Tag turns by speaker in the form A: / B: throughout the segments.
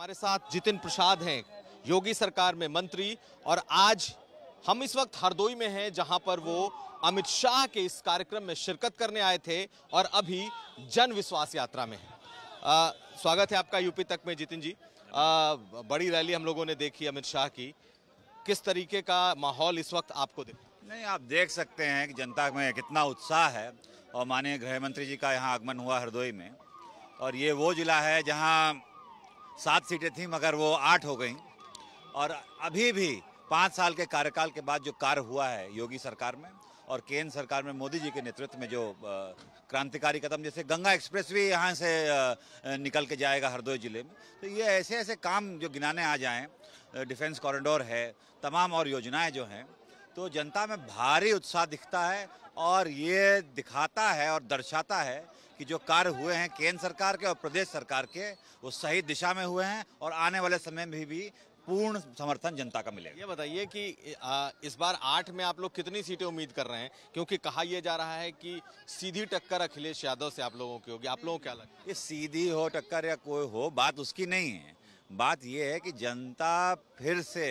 A: हमारे साथ जितिन प्रसाद हैं योगी सरकार में मंत्री और आज हम इस वक्त हरदोई में हैं जहां पर वो अमित शाह के इस कार्यक्रम में शिरकत करने आए थे और अभी जन विश्वास यात्रा में आ, स्वागत है आपका यूपी तक में जितिन जी आ, बड़ी रैली हम लोगों ने देखी अमित शाह की किस तरीके का माहौल इस वक्त आपको दिख नहीं आप देख सकते हैं कि जनता में कितना उत्साह है और माननीय गृह
B: मंत्री जी का यहाँ आगमन हुआ हरदोई में और ये वो जिला है जहाँ सात सीटें थीं मगर वो आठ हो गई और अभी भी पाँच साल के कार्यकाल के बाद जो कार्य हुआ है योगी सरकार में और केंद्र सरकार में मोदी जी के नेतृत्व में जो क्रांतिकारी कदम जैसे गंगा एक्सप्रेस भी यहाँ से निकल के जाएगा हरदोई ज़िले में तो ये ऐसे ऐसे काम जो गिनाने आ जाएं डिफेंस कॉरिडोर है तमाम और योजनाएं जो हैं तो जनता में भारी उत्साह दिखता है और ये दिखाता है और दर्शाता है कि जो कार्य हुए हैं केंद्र सरकार के और प्रदेश सरकार के वो सही दिशा में हुए हैं और आने वाले समय में भी, भी पूर्ण समर्थन जनता का मिलेगा
A: ये बताइए कि इस बार आठ में आप लोग कितनी सीटें उम्मीद कर रहे हैं क्योंकि कहा यह जा रहा है कि सीधी टक्कर अखिलेश यादव से आप लोगों की होगी आप लोगों क्या लगता
B: है ये सीधी हो टक्कर या कोई हो बात उसकी नहीं है बात यह है कि जनता फिर से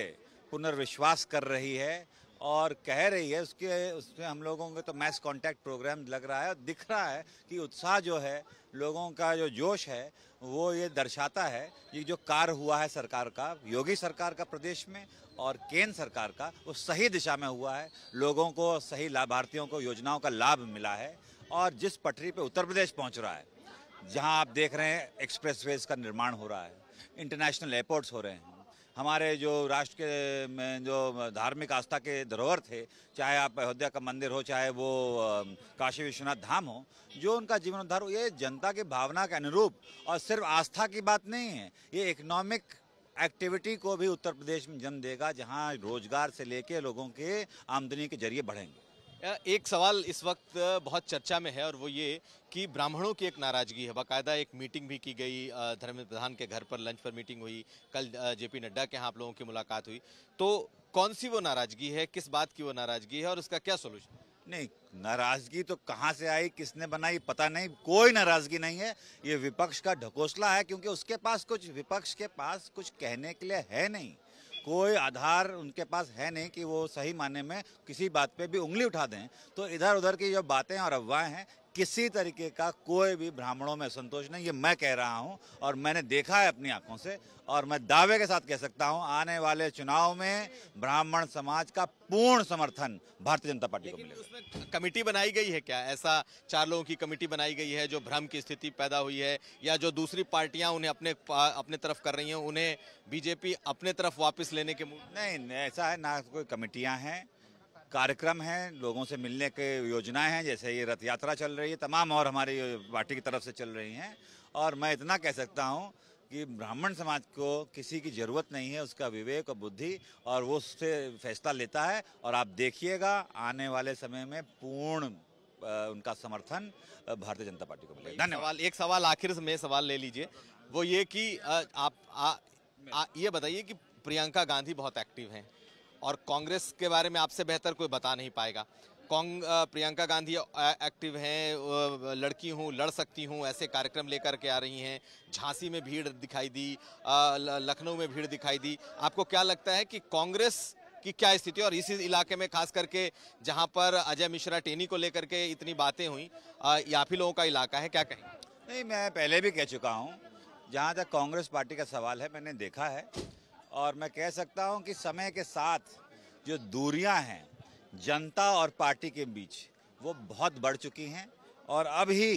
B: पुनर्विश्वास कर रही है और कह रही है उसके उसमें हम लोगों को तो मैस कांटेक्ट प्रोग्राम लग रहा है और दिख रहा है कि उत्साह जो है लोगों का जो जोश है वो ये दर्शाता है कि जो कार्य हुआ है सरकार का योगी सरकार का प्रदेश में और केंद्र सरकार का वो सही दिशा में हुआ है लोगों को सही लाभार्थियों को योजनाओं का लाभ मिला है और जिस पटरी पर उत्तर प्रदेश पहुँच रहा है जहाँ आप देख रहे हैं एक्सप्रेस का निर्माण हो रहा है इंटरनेशनल एयरपोर्ट्स हो रहे हैं हमारे जो राष्ट्र के में जो धार्मिक आस्था के धरोहर थे चाहे आप अयोध्या का मंदिर हो चाहे वो काशी विश्वनाथ धाम हो जो उनका जीवनोद्धार हो ये जनता की भावना के अनुरूप और सिर्फ आस्था की बात नहीं है ये इकोनॉमिक एक्टिविटी को भी उत्तर प्रदेश में जन्म देगा जहाँ रोजगार से लेके लोगों के आमदनी के जरिए बढ़ेंगे
A: एक सवाल इस वक्त बहुत चर्चा में है और वो ये कि ब्राह्मणों की एक नाराजगी है बाकायदा एक मीटिंग भी की गई धर्मेंद्र प्रधान के घर पर लंच पर मीटिंग हुई कल जेपी नड्डा के यहाँ आप लोगों की मुलाकात हुई तो कौन सी वो नाराजगी है किस बात की वो नाराजगी है और उसका क्या सोल्यूशन
B: नहीं नाराजगी तो कहाँ से आई किसने बनाई पता नहीं कोई नाराजगी नहीं है ये विपक्ष का ढकोसला है क्योंकि उसके पास कुछ विपक्ष के पास कुछ कहने के लिए है नहीं कोई आधार उनके पास है नहीं कि वो सही माने में किसी बात पे भी उंगली उठा दें तो इधर उधर की जो बातें और अफवाहें हैं किसी तरीके का कोई भी ब्राह्मणों में संतोष नहीं ये मैं कह रहा हूँ और मैंने देखा है अपनी आंखों से और मैं दावे के साथ कह सकता हूँ आने वाले चुनाव में ब्राह्मण समाज का पूर्ण समर्थन भारतीय जनता पार्टी को मिलेगा
A: उसमें कमेटी बनाई गई है क्या ऐसा चार लोगों की कमेटी बनाई गई है जो भ्रम की स्थिति पैदा हुई है या जो दूसरी पार्टियां उन्हें अपने अपने तरफ कर रही हैं उन्हें बीजेपी अपने तरफ वापस लेने के
B: नहीं ऐसा है ना कोई कमेटियाँ हैं कार्यक्रम हैं लोगों से मिलने के योजनाएं हैं जैसे ये रथ यात्रा चल रही है तमाम और हमारी पार्टी की तरफ से चल रही हैं और मैं इतना कह सकता हूँ कि ब्राह्मण समाज को किसी की ज़रूरत नहीं है उसका विवेक और बुद्धि और वो उससे फैसला लेता है और आप देखिएगा आने वाले समय में पूर्ण उनका समर्थन भारतीय जनता पार्टी को मिलेगा धन्यवाद
A: एक सवाल आखिर में सवाल ले लीजिए वो ये कि आप आ, आ, ये बताइए कि प्रियंका गांधी बहुत एक्टिव हैं और कांग्रेस के बारे में आपसे बेहतर कोई बता नहीं पाएगा कांग प्रियंका गांधी एक्टिव हैं लड़की हूँ लड़ सकती हूँ ऐसे कार्यक्रम लेकर के आ रही हैं झांसी में भीड़ दिखाई दी लखनऊ में भीड़ दिखाई दी आपको क्या लगता है कि कांग्रेस की क्या स्थिति और इसी इलाके में खास करके जहाँ पर अजय मिश्रा टेनी को लेकर के इतनी बातें हुई या फिर लोगों का इलाका है क्या कहें नहीं मैं पहले भी कह चुका हूँ जहाँ तक कांग्रेस पार्टी का सवाल है
B: मैंने देखा है और मैं कह सकता हूं कि समय के साथ जो दूरियां हैं जनता और पार्टी के बीच वो बहुत बढ़ चुकी हैं और अभी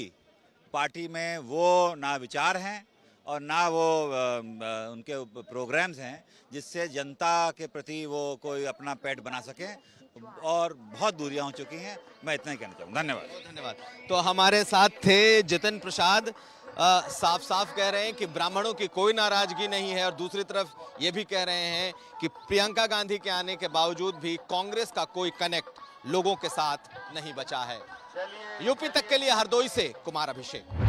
B: पार्टी में वो ना विचार हैं और ना वो उनके प्रोग्राम्स हैं जिससे जनता के प्रति वो कोई अपना पेट बना सके और बहुत दूरियां हो चुकी हैं मैं इतना ही कहना चाहूँगा धन्यवाद धन्यवाद
A: तो हमारे साथ थे जितिन प्रसाद साफ साफ कह रहे हैं कि ब्राह्मणों की कोई नाराजगी नहीं है और दूसरी तरफ ये भी कह रहे हैं कि प्रियंका गांधी के आने के बावजूद भी कांग्रेस का कोई कनेक्ट लोगों के साथ नहीं बचा है यूपी तक के लिए हरदोई से कुमार अभिषेक